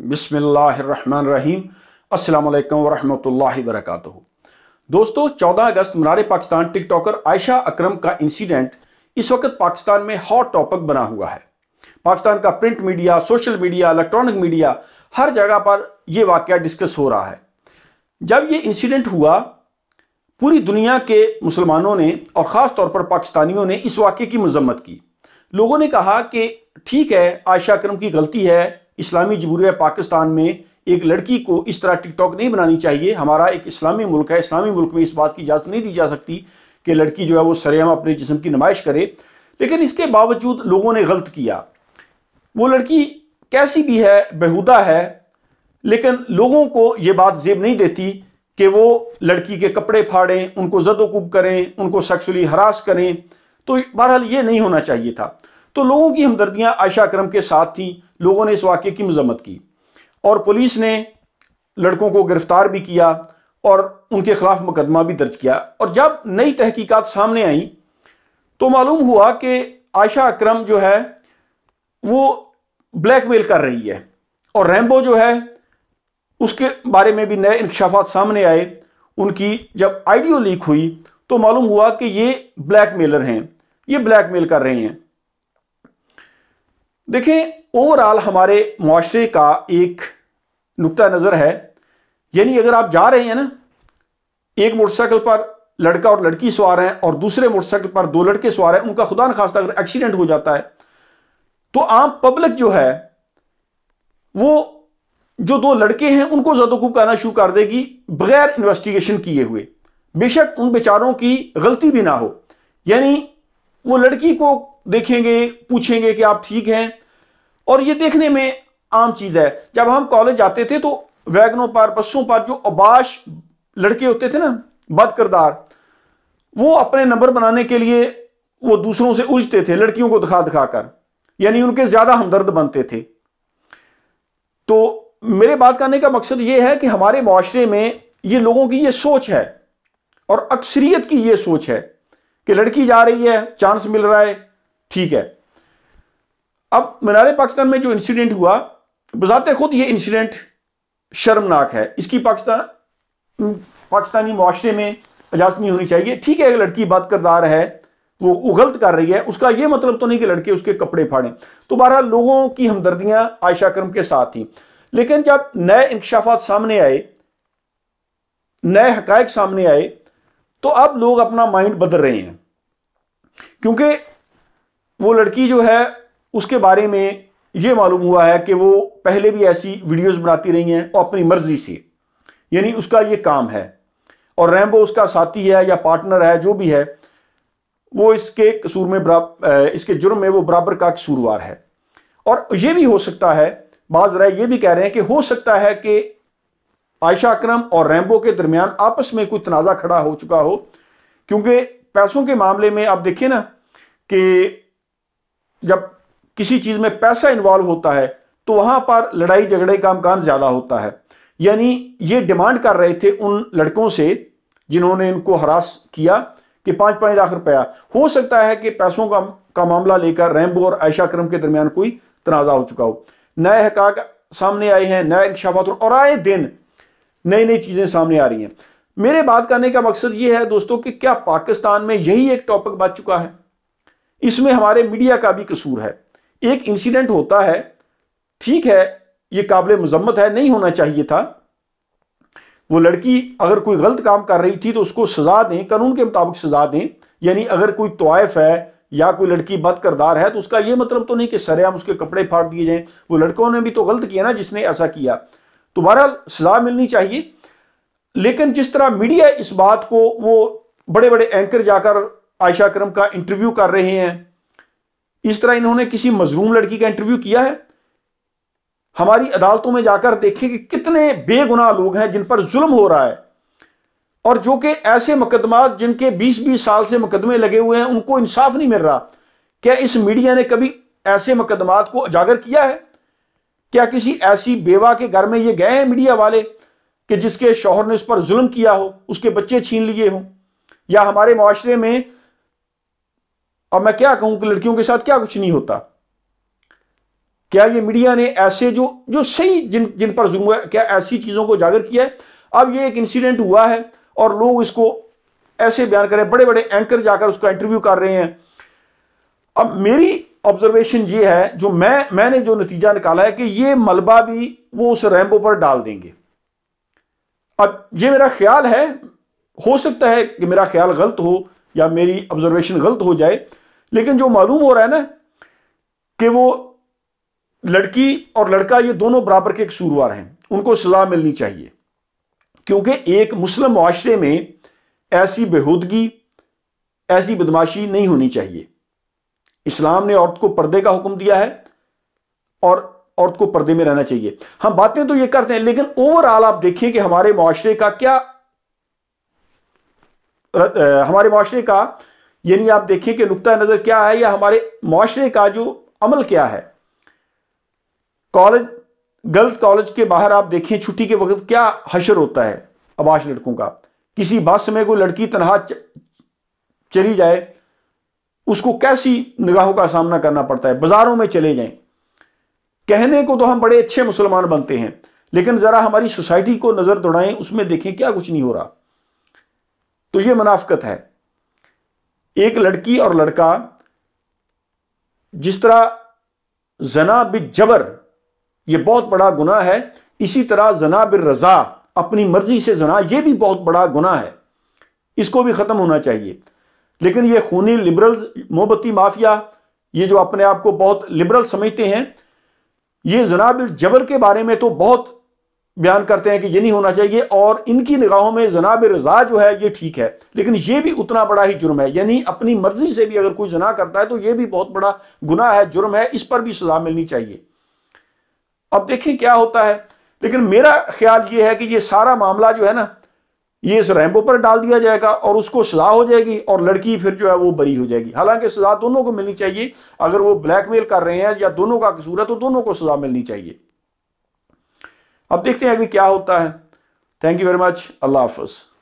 बिसमीम अल्लाम वरहमल वर्क दोस्तों 14 अगस्त मरार पाकिस्तान टिकटॉकर आयशा अकरम का इंसिडेंट इस वक्त पाकिस्तान में हॉट टॉपिक बना हुआ है पाकिस्तान का print media social media electronic media हर जगह पर यह वाक्य डिस्कस हो रहा है जब यह इंसिडेंट हुआ पूरी दुनिया के मुसलमानों ने और ख़ास तौर पर पाकिस्तानियों ने इस वाक्य की मजम्मत की लोगों ने कहा कि ठीक है आयशा अक्रम की गलती है इस्लामी जमहूरिया पाकिस्तान में एक लड़की को इस तरह टिकटॉक नहीं बनानी चाहिए हमारा एक इस्लामी मुल्क है इस्लामी मुल्क में इस बात की इजाज़त नहीं दी जा सकती कि लड़की जो है वो सरेआम अपने जिसम की नुमाइश करे लेकिन इसके बावजूद लोगों ने गलत किया वो लड़की कैसी भी है बेहुदा है लेकिन लोगों को ये बात जेब नहीं देती कि वो लड़की के कपड़े फाड़ें उनको जदोकूब करें उनको सेक्सुअली हरास करें तो बहरहाल ये नहीं होना चाहिए था तो लोगों की हमदर्दियाँ आयशा करम के साथ थीं लोगों ने इस वाक्य की मजम्मत की और पुलिस ने लड़कों को गिरफ्तार भी किया और उनके खिलाफ मुकदमा भी दर्ज किया और जब नई तहकीकात सामने आई तो मालूम हुआ कि आयशा अक्रम जो है वो ब्लैकमेल कर रही है और रैम्बो जो है उसके बारे में भी नए इंकशाफात सामने आए उनकी जब आइडियो लीक हुई तो मालूम हुआ कि ये ब्लैकमेलर हैं ये ब्लैकमेल कर रहे हैं देखें ओवरऑल हमारे माशरे का एक नुकता नज़र है यानी अगर आप जा रहे हैं ना एक मोटरसाइकिल पर लड़का और लड़की सवार हैं और दूसरे मोटरसाइकिल पर दो लड़के सवार हैं उनका खुदा न खास्ता अगर एक्सीडेंट हो जाता है तो आम पब्लिक जो है वो जो दो लड़के हैं उनको जदोकूब कहना शुरू कर देगी बगैर इन्वेस्टिगेशन किए हुए बेशक उन बेचारों की गलती भी ना हो यानी वो लड़की को देखेंगे पूछेंगे कि आप ठीक हैं और ये देखने में आम चीज है जब हम कॉलेज जाते थे तो वैगनों पर बसों पर जो अबाश लड़के होते थे ना बद करदार वो अपने नंबर बनाने के लिए वो दूसरों से उलझते थे लड़कियों को दिखा दिखा कर यानी उनके ज्यादा हमदर्द बनते थे तो मेरे बात करने का मकसद ये है कि हमारे माशरे में ये लोगों की ये सोच है और अक्सरियत की ये सोच है कि लड़की जा रही है चांस मिल रहा है ठीक है अब मीनार पाकिस्तान में जो इंसिडेंट हुआ बजाते खुद ये इंसिडेंट शर्मनाक है इसकी पाकिस्तान पाकिस्तानी माशरे में इजाज़त नहीं होनी चाहिए ठीक है एक लड़की बात करदार है वो उगलत कर रही है उसका ये मतलब तो नहीं कि लड़के उसके कपड़े फाड़ें तो बारह लोगों की हमदर्दियां आयशा करम के साथ थी लेकिन जब नए इंकशाफात सामने आए नए हक सामने आए तो अब लोग अपना माइंड बदल रहे हैं क्योंकि वो लड़की जो है उसके बारे में ये मालूम हुआ है कि वो पहले भी ऐसी वीडियोस बनाती रही हैं और अपनी मर्ज़ी से यानी उसका ये काम है और रैम्बो उसका साथी है या पार्टनर है जो भी है वो इसके कसूर में इसके जुर्म में वो बराबर का कसूरवार है और ये भी हो सकता है बाज राय ये भी कह रहे हैं कि हो सकता है कि आयशा अक्रम और रैम्बो के दरमियान आपस में कोई तनाज़ा खड़ा हो चुका हो क्योंकि पैसों के मामले में आप देखिए ना कि जब किसी चीज़ में पैसा इन्वॉल्व होता है तो वहां पर लड़ाई झगड़े का अमकान ज़्यादा होता है यानी ये डिमांड कर रहे थे उन लड़कों से जिन्होंने इनको हरास किया कि पाँच पाँच लाख रुपया हो सकता है कि पैसों का का मामला लेकर रैम्बो और आयशा क्रम के दरमियान कोई तनाज़ा हो चुका हो नए हकाक सामने आए हैं नए इंकशाफात और आए दिन नई नई चीज़ें सामने आ रही हैं मेरे बात करने का मकसद ये है दोस्तों कि क्या पाकिस्तान में यही एक टॉपिक बच चुका है इसमें हमारे मीडिया का भी कसूर है एक इंसिडेंट होता है ठीक है ये काबिल मजम्मत है नहीं होना चाहिए था वो लड़की अगर कोई गलत काम कर रही थी तो उसको सजा दें कानून के मुताबिक सजा दें यानी अगर कोई तोयफ है या कोई लड़की बद करदार है तो उसका ये मतलब तो नहीं कि हम उसके कपड़े फाड़ दिए जाएं वो लड़कों ने भी तो गलत किया ना जिसने ऐसा किया तो बहरहाल सजा मिलनी चाहिए लेकिन जिस तरह मीडिया इस बात को वो बड़े बड़े एंकर जाकर आयशा करम का इंटरव्यू कर रहे हैं इस तरह इन्होंने किसी मजलूम लड़की का इंटरव्यू किया है हमारी अदालतों में जाकर देखें कि कितने बेगुनाह लोग हैं जिन पर जुल्म हो रहा है और जो कि ऐसे मुकदमा जिनके 20-20 साल से मुकदमे लगे हुए हैं उनको इंसाफ नहीं मिल रहा क्या इस मीडिया ने कभी ऐसे मुकदमा को उजागर किया है क्या किसी ऐसी बेवा के घर में ये गए हैं मीडिया वाले कि जिसके शोहर ने उस पर जुल्म किया हो उसके बच्चे छीन लिए हों या हमारे माशरे में और मैं क्या कहूं कि लड़कियों के साथ क्या कुछ नहीं होता क्या ये मीडिया ने ऐसे जो जो सही जिन जिन पर जुल्म है क्या ऐसी चीज़ों को उजागर किया है अब ये एक इंसिडेंट हुआ है और लोग इसको ऐसे बयान कर रहे हैं बड़े बड़े एंकर जाकर उसका इंटरव्यू कर रहे हैं अब मेरी ऑब्जर्वेशन ये है जो मैं मैंने जो नतीजा निकाला है कि ये मलबा भी वो उस रैम्पो पर डाल देंगे अब ये मेरा ख्याल है हो सकता है कि मेरा ख्याल गलत हो या मेरी ऑब्जर्वेशन गलत हो जाए लेकिन जो मालूम हो रहा है ना कि वो लड़की और लड़का ये दोनों बराबर के सूरवार हैं उनको सजा मिलनी चाहिए क्योंकि एक मुस्लिम माशरे में ऐसी बेहूदगी ऐसी बदमाशी नहीं होनी चाहिए इस्लाम ने औरत को पर्दे का हुक्म दिया है और औरत को पर्दे में रहना चाहिए हम बातें तो ये करते हैं लेकिन ओवरऑल आप देखिए कि हमारे माशरे का क्या हमारे माशरे का यानी आप देखिए कि नुकता नज़र क्या है या हमारे माशरे का जो अमल क्या है कॉलेज गर्ल्स कॉलेज के बाहर आप देखिए छुट्टी के वक्त क्या हशर होता है आबाश लड़कों का किसी बस में कोई लड़की तनहा चली जाए उसको कैसी निगाहों का सामना करना पड़ता है बाज़ारों में चले जाएं कहने को तो हम बड़े अच्छे मुसलमान बनते हैं लेकिन ज़रा हमारी सोसाइटी को नज़र दौड़ाएं उसमें देखें क्या कुछ नहीं हो रहा तो ये मुनाफ्त है एक लड़की और लड़का जिस तरह जना जबर यह बहुत बड़ा गुना है इसी तरह जना रजा अपनी मर्जी से जना यह भी बहुत बड़ा गुना है इसको भी ख़त्म होना चाहिए लेकिन ये खूनी लिबरल मोहब्बती माफिया ये जो अपने आप को बहुत लिबरल समझते हैं ये जनाब जबर के बारे में तो बहुत बयान करते हैं कि ये नहीं होना चाहिए और इनकी निगाहों में जनाब रजा जो है ये ठीक है लेकिन ये भी उतना बड़ा ही जुर्म है यानी अपनी मर्जी से भी अगर कोई जना करता है तो ये भी बहुत बड़ा गुना है जुर्म है इस पर भी सजा मिलनी चाहिए अब देखें क्या होता है लेकिन मेरा ख्याल ये है कि ये सारा मामला जो है ना ये इस रैम्बो पर डाल दिया जाएगा और उसको सजा हो जाएगी और लड़की फिर जो है वो बरी हो जाएगी हालांकि सजा दोनों को मिलनी चाहिए अगर वो ब्लैकमेल कर रहे हैं या दोनों का कसूर है तो दोनों को सजा मिलनी चाहिए अब देखते हैं अभी क्या होता है thank you very much Allah half